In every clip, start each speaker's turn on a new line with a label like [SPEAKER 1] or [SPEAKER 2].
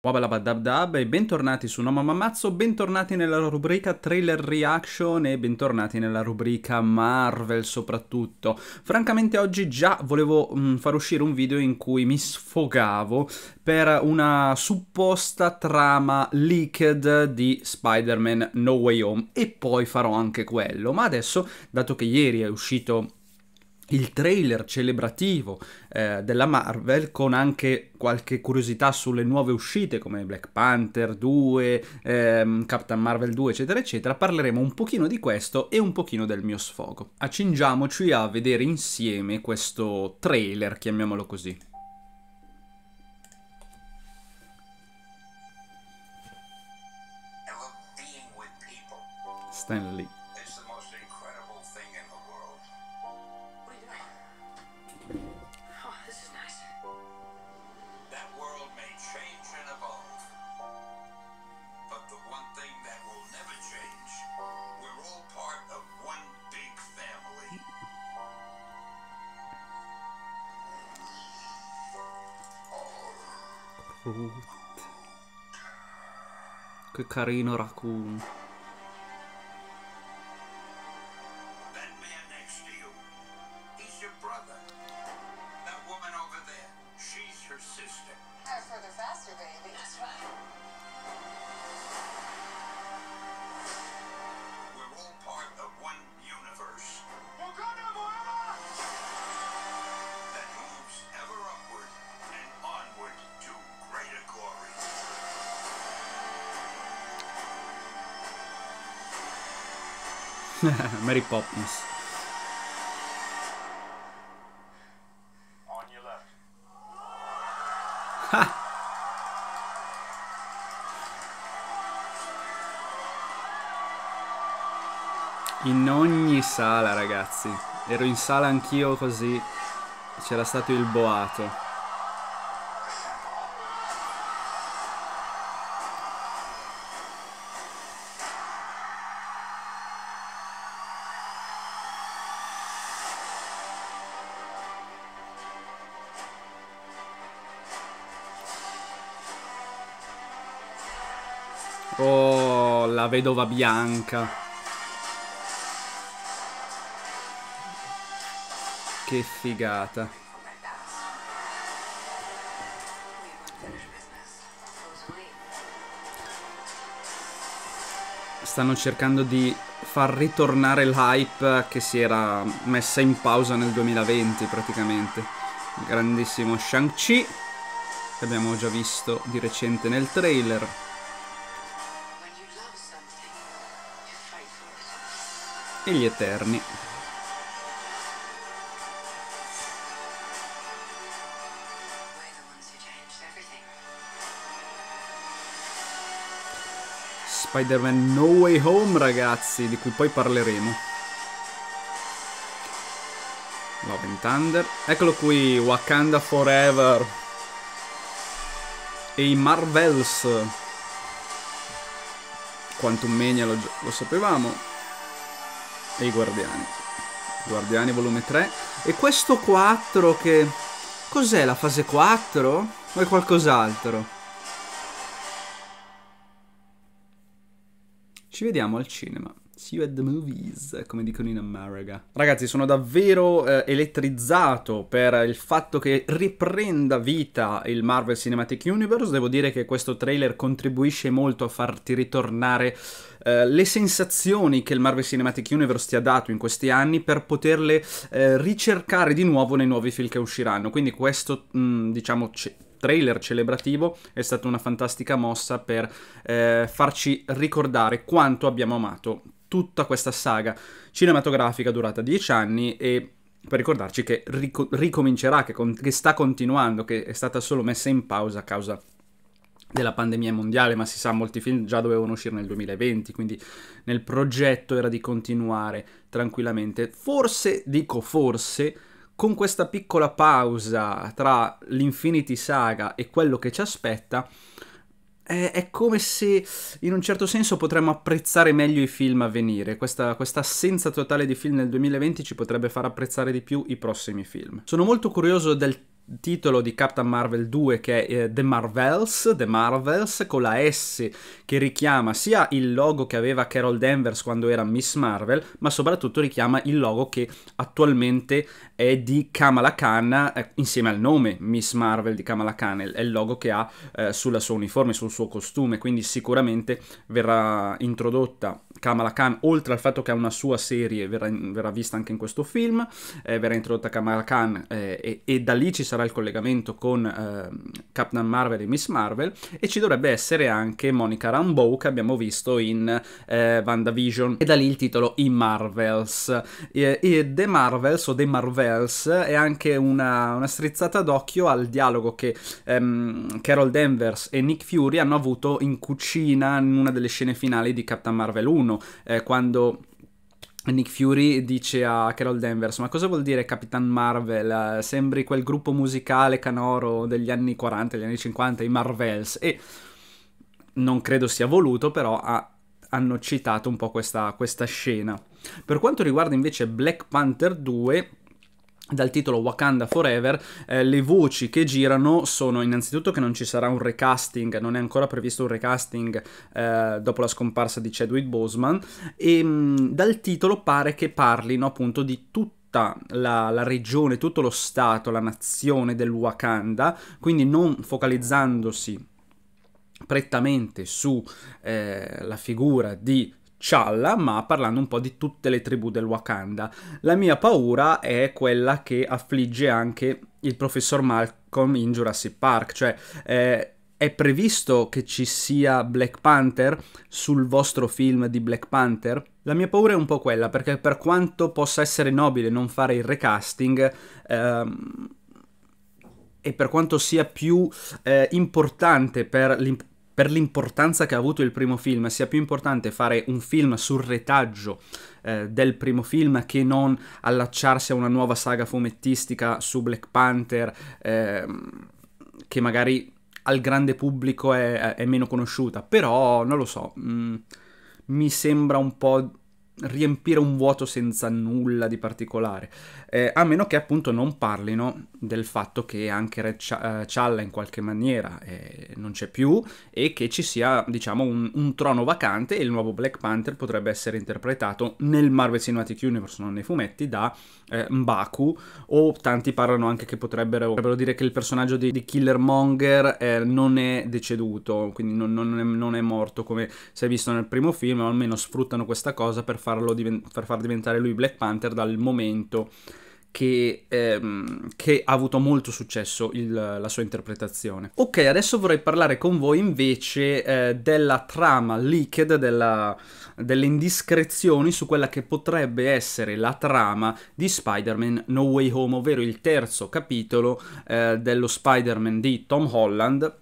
[SPEAKER 1] Wabalabadabdab e bentornati su No Mamma bentornati nella rubrica Trailer Reaction e bentornati nella rubrica Marvel soprattutto. Francamente oggi già volevo mh, mm, far uscire un video in cui mi sfogavo per una supposta trama leaked di Spider-Man No Way Home e poi farò anche quello, ma adesso, dato che ieri è uscito il trailer celebrativo eh, della Marvel con anche qualche curiosità sulle nuove uscite come Black Panther 2, ehm, Captain Marvel 2 eccetera eccetera, parleremo un pochino di questo e un pochino del mio sfogo. Accingiamoci a vedere insieme questo trailer, chiamiamolo così. Stanley. Che carino raccoon. Mary Poppins. In ogni sala, ragazzi. Ero in sala anch'io così. C'era stato il boato. vedova bianca. Che figata. Stanno cercando di far ritornare l'hype che si era messa in pausa nel 2020 praticamente. Grandissimo Shang-Chi, che abbiamo già visto di recente nel trailer. e gli Eterni. Spider-Man No Way Home, ragazzi, di cui poi parleremo. Love and Thunder. Eccolo qui, Wakanda Forever. E i Marvels. Quantum Mania lo, lo sapevamo e i Guardiani. Guardiani volume 3. E questo 4 che... Cos'è la fase 4? O è qualcos'altro? Ci vediamo al cinema. See you at the movies, come dicono in America. Ragazzi, sono davvero eh, elettrizzato per il fatto che riprenda vita il Marvel Cinematic Universe. Devo dire che questo trailer contribuisce molto a farti ritornare eh, le sensazioni che il Marvel Cinematic Universe ti ha dato in questi anni per poterle eh, ricercare di nuovo nei nuovi film che usciranno. Quindi questo, mh, mm, diciamo, trailer celebrativo è stata una fantastica mossa per eh, farci ricordare quanto abbiamo amato tutta questa saga cinematografica durata dieci anni e per ricordarci che rico ricomincerà, che, che sta continuando, che è stata solo messa in pausa a causa della pandemia mondiale, ma si sa, molti film già dovevano uscire nel 2020, quindi nel progetto era di continuare tranquillamente. Forse, dico forse, con questa piccola pausa tra l'Infinity Saga e quello che ci aspetta, è, come se in un certo senso potremmo apprezzare meglio i film a venire. Questa, questa, assenza totale di film nel 2020 ci potrebbe far apprezzare di più i prossimi film. Sono molto curioso del titolo di Captain Marvel 2 che è eh, The Marvels, The Marvels con la S che richiama sia il logo che aveva Carol Danvers quando era Miss Marvel, ma soprattutto richiama il logo che attualmente è di Kamala Khan eh, insieme al nome Miss Marvel di Kamala Khan, è il logo che ha eh, sulla sua uniforme, sul suo costume, quindi sicuramente verrà introdotta Kamala Khan, oltre al fatto che ha una sua serie, verrà, verrà vista anche in questo film, eh, verrà introdotta Kamala Khan eh, e, e, da lì ci sarà il collegamento con eh, Captain Marvel e Miss Marvel e ci dovrebbe essere anche Monica Rambeau che abbiamo visto in eh, WandaVision e da lì il titolo I Marvels. E, e The Marvels o The Marvels è anche una, una strizzata d'occhio al dialogo che ehm, Carol Danvers e Nick Fury hanno avuto in cucina in una delle scene finali di Captain Marvel 1 1 eh, quando Nick Fury dice a Carol Danvers: Ma cosa vuol dire Capitan Marvel? Eh, sembri quel gruppo musicale canoro degli anni 40, degli anni 50, i Marvels. E non credo sia voluto, però ha, hanno citato un po' questa, questa scena. Per quanto riguarda invece Black Panther 2, dal titolo Wakanda Forever, eh, le voci che girano sono innanzitutto che non ci sarà un recasting, non è ancora previsto un recasting eh, dopo la scomparsa di Chadwick Boseman e mh, mm, dal titolo pare che parlino appunto di tutto la, la, regione, tutto lo stato, la nazione del Wakanda, quindi non focalizzandosi prettamente sulla eh, figura di Challa, ma parlando un po' di tutte le tribù del Wakanda. La mia paura è quella che affligge anche il professor Malcolm in Jurassic Park, cioè eh, è previsto che ci sia Black Panther sul vostro film di Black Panther? La mia paura è un po' quella, perché per quanto possa essere nobile non fare il recasting, ehm, e per quanto sia più eh, importante per l'importanza per l'importanza che ha avuto il primo film, sia più importante fare un film sul retaggio eh, del primo film che non allacciarsi a una nuova saga fumettistica su Black Panther, eh, che magari al grande pubblico è, è, meno conosciuta, però non lo so, mh, mm, mi sembra un po' riempire un vuoto senza nulla di particolare, eh, a meno che appunto non parlino del fatto che anche Red Ch- eh, Challa in qualche maniera eh, non c'è più e che ci sia diciamo un, un, trono vacante e il nuovo Black Panther potrebbe essere interpretato nel Marvel Cinematic Universe, non nei fumetti, da eh, Mbaku o tanti parlano anche che potrebbero, potrebbero dire che il personaggio di, di Killer Monger eh, non è deceduto, quindi non, non, è, non è morto come si è visto nel primo film, o almeno sfruttano questa cosa per farlo divent- per far diventare lui Black Panther dal momento che, ehm, che, ha avuto molto successo il, la sua interpretazione. Ok, adesso vorrei parlare con voi invece eh, della trama leaked, della, delle indiscrezioni su quella che potrebbe essere la trama di Spider-Man No Way Home, ovvero il terzo capitolo eh, dello Spider-Man di Tom Holland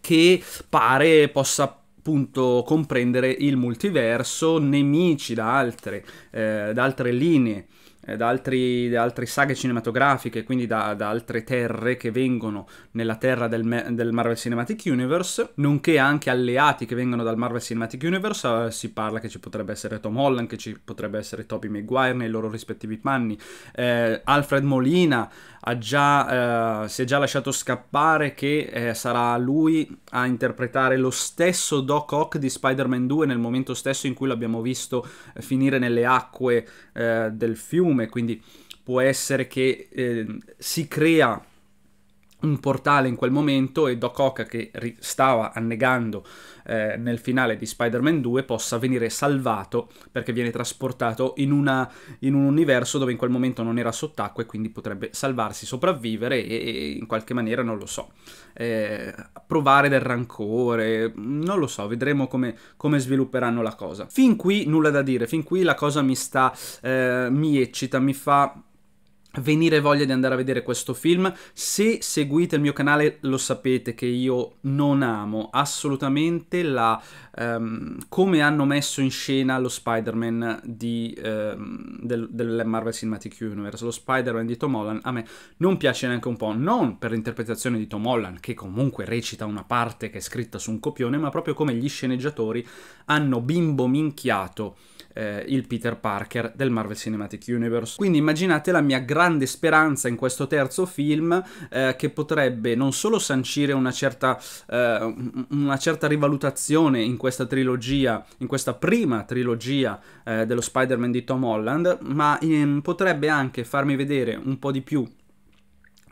[SPEAKER 1] che pare possa appunto comprendere il multiverso, nemici da altre, eh, da altre linee eh, da, altri, da, altre saghe cinematografiche, quindi da, da, altre terre che vengono nella terra del, del, Marvel Cinematic Universe, nonché anche alleati che vengono dal Marvel Cinematic Universe. Eh, si parla che ci potrebbe essere Tom Holland, che ci potrebbe essere Toby Maguire nei loro rispettivi panni. Eh, Alfred Molina già, eh, si è già lasciato scappare che eh, sarà lui a interpretare lo stesso Doc Ock di Spider-Man 2 nel momento stesso in cui l'abbiamo visto eh, finire nelle acque del fiume volume, quindi può essere che eh, si crea un portale in quel momento e Doc Ock che stava annegando eh, nel finale di Spider-Man 2 possa venire salvato perché viene trasportato in, una, in, un universo dove in quel momento non era sott'acqua e quindi potrebbe salvarsi, sopravvivere e, e in qualche maniera, non lo so, eh, provare del rancore, non lo so, vedremo come, come, svilupperanno la cosa. Fin qui nulla da dire, fin qui la cosa mi sta, eh, mi eccita, mi fa venire voglia di andare a vedere questo film. Se seguite il mio canale lo sapete che io non amo assolutamente la, um, come hanno messo in scena lo Spider-Man um, del, del, Marvel Cinematic Universe. Lo Spider-Man di Tom Holland a me non piace neanche un po', non per l'interpretazione di Tom Holland che comunque recita una parte che è scritta su un copione, ma proprio come gli sceneggiatori hanno bimbo minchiato eh, il Peter Parker del Marvel Cinematic Universe. Quindi immaginate la mia grande speranza in questo terzo film eh, che potrebbe non solo sancire una certa, eh, una certa rivalutazione in questa trilogia, in questa prima trilogia eh, dello Spider-Man di Tom Holland, ma ehm, potrebbe anche farmi vedere un po' di più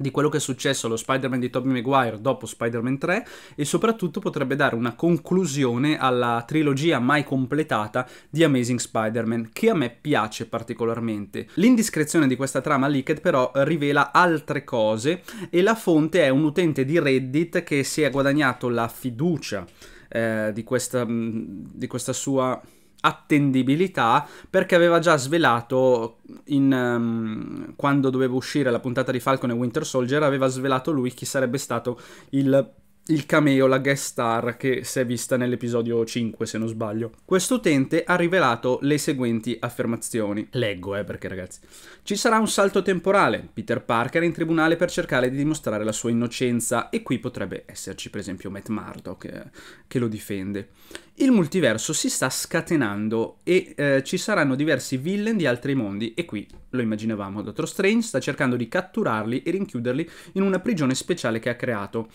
[SPEAKER 1] di quello che è successo allo Spider-Man di Tobey Maguire dopo Spider-Man 3 e soprattutto potrebbe dare una conclusione alla trilogia mai completata di Amazing Spider-Man che a me piace particolarmente. L'indiscrezione di questa trama leaked però rivela altre cose e la fonte è un utente di Reddit che si è guadagnato la fiducia eh, di, questa, mm, di questa sua attendibilità perché aveva già svelato in, um, quando doveva uscire la puntata di Falcon e Winter Soldier aveva svelato lui chi sarebbe stato il il cameo, la guest star che si è vista nell'episodio 5 se non sbaglio. Questo utente ha rivelato le seguenti affermazioni. Leggo eh perché ragazzi. Ci sarà un salto temporale. Peter Parker è in tribunale per cercare di dimostrare la sua innocenza e qui potrebbe esserci per esempio Matt Murdock eh, che lo difende. Il multiverso si sta scatenando e eh, ci saranno diversi villain di altri mondi e qui lo immaginavamo. Dottor Strange sta cercando di catturarli e rinchiuderli in una prigione speciale che ha creato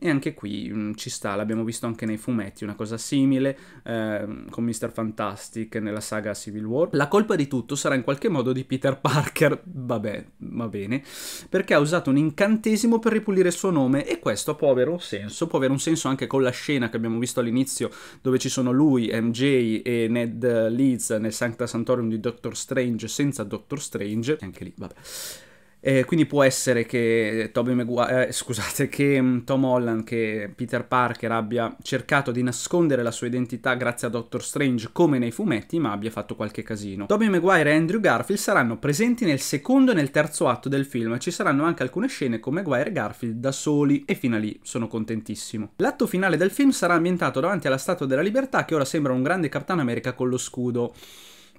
[SPEAKER 1] e anche qui mh, mm, ci sta, l'abbiamo visto anche nei fumetti, una cosa simile eh, con Mr. Fantastic nella saga Civil War. La colpa di tutto sarà in qualche modo di Peter Parker, vabbè, va bene, perché ha usato un incantesimo per ripulire il suo nome e questo può avere un senso, può avere un senso anche con la scena che abbiamo visto all'inizio dove ci sono lui, MJ e Ned Leeds nel Sancta Santorum di Doctor Strange senza Doctor Strange, anche lì, vabbè. Eh, quindi può essere che, eh, Maguire, eh, scusate, che mm, Tom Holland, che Peter Parker abbia cercato di nascondere la sua identità grazie a Doctor Strange come nei fumetti, ma abbia fatto qualche casino. Toby Maguire e Andrew Garfield saranno presenti nel secondo e nel terzo atto del film, ci saranno anche alcune scene con Maguire e Garfield da soli e fino a lì sono contentissimo. L'atto finale del film sarà ambientato davanti alla Statua della Libertà che ora sembra un grande Capitano America con lo scudo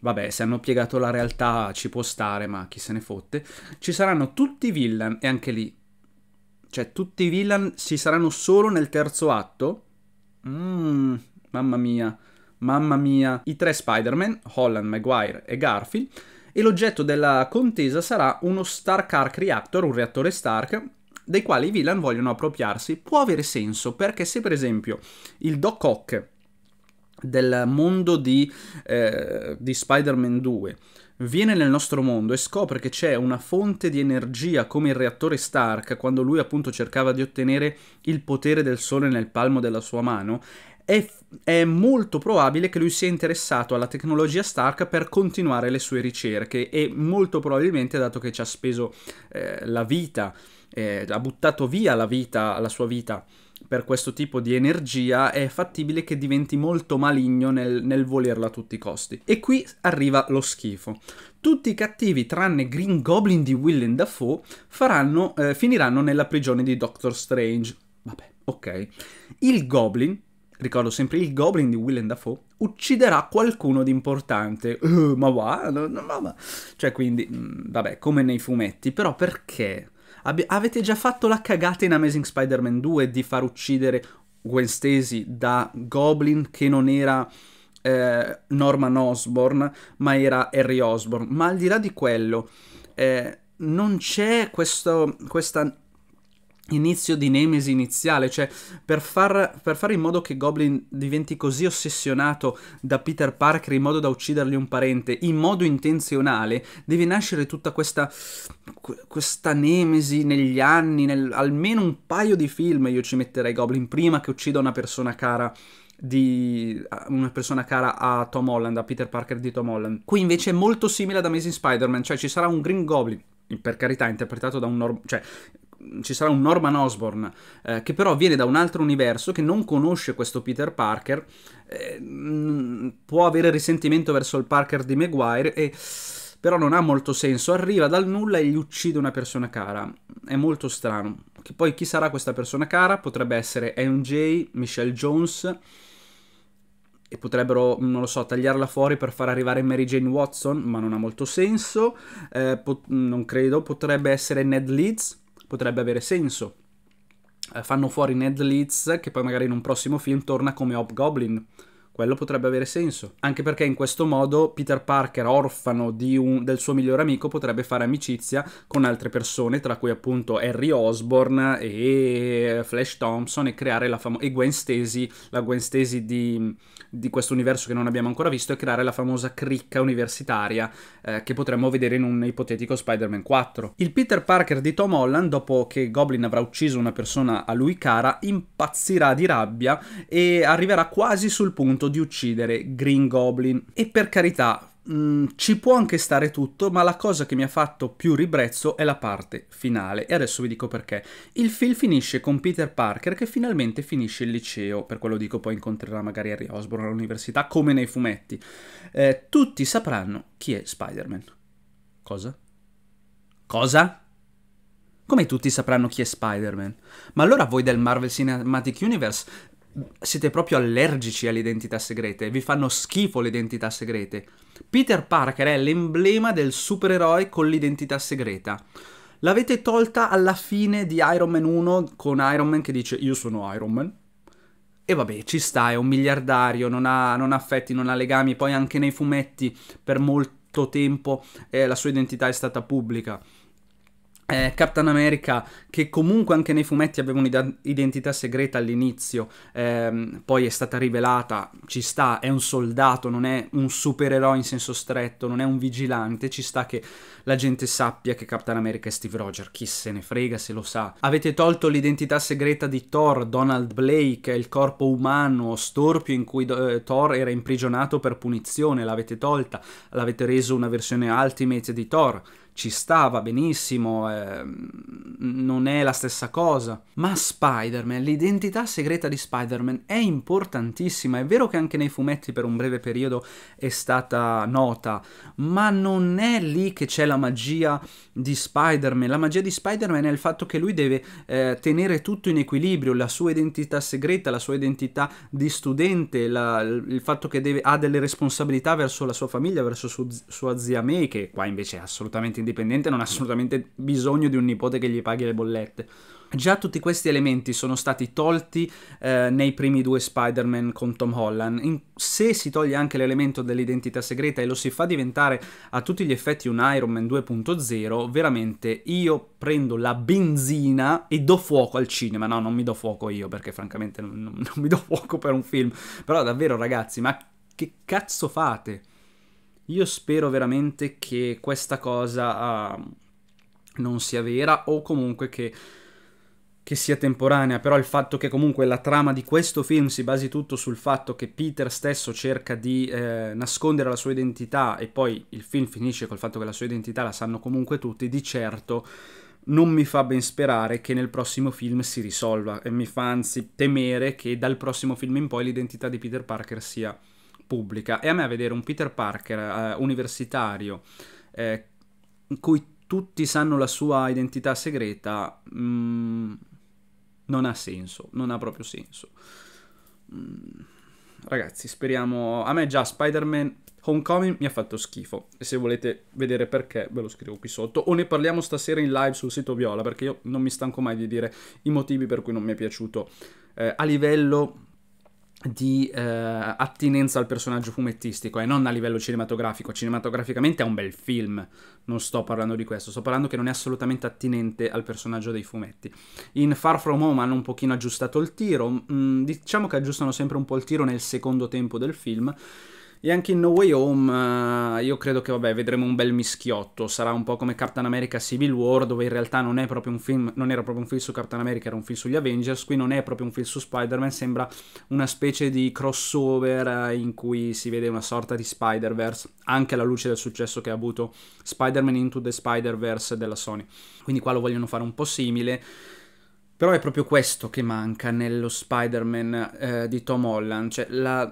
[SPEAKER 1] vabbè, se hanno piegato la realtà ci può stare, ma chi se ne fotte. Ci saranno tutti i villain, e anche lì, cioè tutti i villain si saranno solo nel terzo atto. Mmm, mamma mia, mamma mia. I tre Spider-Man, Holland, Maguire e Garfield, e l'oggetto della contesa sarà uno Stark Arc Reactor, un reattore Stark, dei quali i villain vogliono appropriarsi. Può avere senso, perché se per esempio il Doc Ock del mondo di, eh, di Spider-Man 2 viene nel nostro mondo e scopre che c'è una fonte di energia come il reattore Stark quando lui appunto cercava di ottenere il potere del sole nel palmo della sua mano, è, è, molto probabile che lui sia interessato alla tecnologia Stark per continuare le sue ricerche e molto probabilmente dato che ci ha speso eh, la vita, eh, ha buttato via la vita, la sua vita per questo tipo di energia è fattibile che diventi molto maligno nel, nel volerla a tutti i costi. E qui arriva lo schifo. Tutti i cattivi, tranne Green Goblin di Willem Dafoe, faranno, eh, finiranno nella prigione di Doctor Strange. Vabbè, ok. Il Goblin, ricordo sempre il Goblin di Willem Dafoe, ucciderà qualcuno di importante. Uh, ma va, no, no, no, Cioè, quindi, mh, mm, vabbè, come nei fumetti, però perché? Ab- avete già fatto la cagata in Amazing Spider-Man 2 di far uccidere Gwen Stacy da Goblin che non era eh, Norman Osborn, ma era Harry Osborn. Ma al di là di quello, eh, non c'è questo, questa inizio di Nemesi iniziale, cioè per, far, per, fare in modo che Goblin diventi così ossessionato da Peter Parker in modo da uccidergli un parente, in modo intenzionale, deve nascere tutta questa, questa Nemesi negli anni, nel, almeno un paio di film io ci metterei Goblin prima che uccida una persona cara di una persona cara a Tom Holland, a Peter Parker di Tom Holland. Qui invece è molto simile ad Amazing Spider-Man, cioè ci sarà un Green Goblin per carità, interpretato da un normale, cioè ci sarà un Norman Osborn eh, che però viene da un altro universo, che non conosce questo Peter Parker, eh, può avere risentimento verso il Parker di Maguire e però non ha molto senso. Arriva dal nulla e gli uccide una persona cara. È molto strano. Che poi chi sarà questa persona cara? Potrebbe essere MJ, Michelle Jones e potrebbero, non lo so, tagliarla fuori per far arrivare Mary Jane Watson, ma non ha molto senso. Eh, non credo. Potrebbe essere Ned Leeds potrebbe avere senso. Eh, fanno fuori Ned Leeds, che poi magari in un prossimo film torna come Hobgoblin. Goblin quello potrebbe avere senso. Anche perché in questo modo Peter Parker, orfano un, del suo migliore amico, potrebbe fare amicizia con altre persone, tra cui appunto Harry Osborne e Flash Thompson e creare la famosa... e Gwen Stacy, la Gwen Stacy di, di questo universo che non abbiamo ancora visto, e creare la famosa cricca universitaria eh, che potremmo vedere in un ipotetico Spider-Man 4. Il Peter Parker di Tom Holland, dopo che Goblin avrà ucciso una persona a lui cara, impazzirà di rabbia e arriverà quasi sul punto di uccidere Green Goblin. E per carità, Mm, ci può anche stare tutto, ma la cosa che mi ha fatto più ribrezzo è la parte finale, e adesso vi dico perché. Il film finisce con Peter Parker che finalmente finisce il liceo, per quello dico poi incontrerà magari Harry Osborne all'università, come nei fumetti. Eh, tutti sapranno chi è Spider-Man. Cosa? Cosa? Come tutti sapranno chi è Spider-Man? Ma allora voi del Marvel Cinematic Universe siete proprio allergici alle identità segrete, vi fanno schifo le identità segrete. Peter Parker è l'emblema del supereroe con l'identità segreta. L'avete tolta alla fine di Iron Man 1 con Iron Man che dice io sono Iron Man. E vabbè, ci sta, è un miliardario, non ha, non ha affetti, non ha legami, poi anche nei fumetti per molto tempo eh, la sua identità è stata pubblica eh, Captain America, che comunque anche nei fumetti aveva un'identità segreta all'inizio, ehm, poi è stata rivelata, ci sta, è un soldato, non è un supereroe in senso stretto, non è un vigilante, ci sta che la gente sappia che Captain America è Steve Roger, chi se ne frega se lo sa. Avete tolto l'identità segreta di Thor, Donald Blake, il corpo umano, storpio in cui eh, Thor era imprigionato per punizione, l'avete tolta, l'avete reso una versione ultimate di Thor ci stava benissimo, eh, non è la stessa cosa. Ma Spider-Man, l'identità segreta di Spider-Man è importantissima, è vero che anche nei fumetti per un breve periodo è stata nota, ma non è lì che c'è la magia di Spider-Man. La magia di Spider-Man è il fatto che lui deve eh, tenere tutto in equilibrio, la sua identità segreta, la sua identità di studente, la, il fatto che deve, ha delle responsabilità verso la sua famiglia, verso su, sua zia May, che qua invece è assolutamente indifferente dipendente non ha assolutamente bisogno di un nipote che gli paghi le bollette. Già tutti questi elementi sono stati tolti eh, nei primi due Spider-Man con Tom Holland. In, se si toglie anche l'elemento dell'identità segreta e lo si fa diventare a tutti gli effetti un Iron Man 2.0, veramente io prendo la benzina e do fuoco al cinema. No, non mi do fuoco io perché francamente non, non mi do fuoco per un film. Però davvero ragazzi, ma che cazzo fate? Io spero veramente che questa cosa uh, non sia vera o comunque che, che, sia temporanea, però il fatto che comunque la trama di questo film si basi tutto sul fatto che Peter stesso cerca di eh, nascondere la sua identità e poi il film finisce col fatto che la sua identità la sanno comunque tutti, di certo non mi fa ben sperare che nel prossimo film si risolva e mi fa anzi temere che dal prossimo film in poi l'identità di Peter Parker sia pubblica e a me vedere un Peter Parker eh, universitario eh, in cui tutti sanno la sua identità segreta mh, mm, non ha senso, non ha proprio senso. Mm, ragazzi, speriamo... A me già Spider-Man Homecoming mi ha fatto schifo e se volete vedere perché ve lo scrivo qui sotto o ne parliamo stasera in live sul sito Viola perché io non mi stanco mai di dire i motivi per cui non mi è piaciuto eh, a livello di eh, attinenza al personaggio fumettistico e eh, non a livello cinematografico. Cinematograficamente è un bel film, non sto parlando di questo, sto parlando che non è assolutamente attinente al personaggio dei fumetti. In Far From Home hanno un pochino aggiustato il tiro, mm, diciamo che aggiustano sempre un po' il tiro nel secondo tempo del film e anche in No Way Home uh, io credo che vabbè, vedremo un bel mischiotto, sarà un po' come Captain America Civil War dove in realtà non, film, non era proprio un film su Captain America, era un film sugli Avengers, qui non è proprio un film su Spider-Man, sembra una specie di crossover eh, in cui si vede una sorta di Spider-Verse, anche alla luce del successo che ha avuto Spider-Man Into the Spider-Verse della Sony. Quindi qua lo vogliono fare un po' simile. Però è proprio questo che manca nello Spider-Man eh, di Tom Holland, cioè la,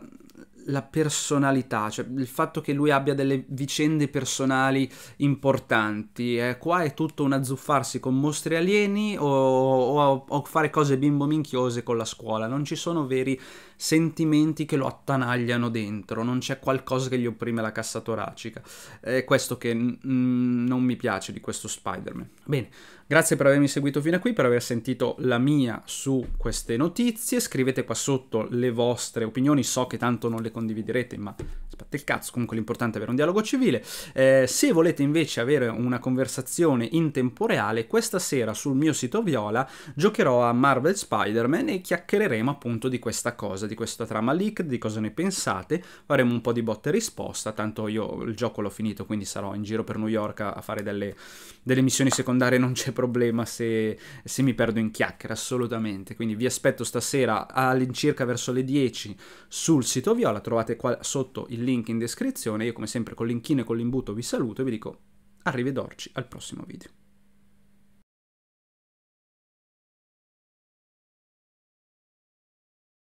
[SPEAKER 1] la personalità, cioè il fatto che lui abbia delle vicende personali importanti. Eh, qua è tutto un azzuffarsi con mostri alieni o, o, o fare cose bimbo minchiose con la scuola. Non ci sono veri sentimenti che lo attanagliano dentro, non c'è qualcosa che gli opprime la cassa toracica. È questo che mm, non mi piace di questo Spider-Man. Bene, grazie per avermi seguito fino a qui, per aver sentito la mia su queste notizie. Scrivete qua sotto le vostre opinioni, so che tanto non le condividerete, ma fate il cazzo, comunque l'importante è avere un dialogo civile. Eh, se volete invece avere una conversazione in tempo reale, questa sera sul mio sito Viola giocherò a Marvel Spider-Man e chiacchiereremo appunto di questa cosa, di questa trama leak, di cosa ne pensate, faremo un po' di botta e risposta, tanto io il gioco l'ho finito, quindi sarò in giro per New York a, fare delle, delle missioni secondarie, non c'è problema se, se mi perdo in chiacchiere, assolutamente. Quindi vi aspetto stasera all'incirca verso le 10 sul sito Viola, trovate qua sotto il link link in descrizione, io come sempre con l'inchino e con l'imbuto vi saluto e vi dico arrivederci al prossimo video.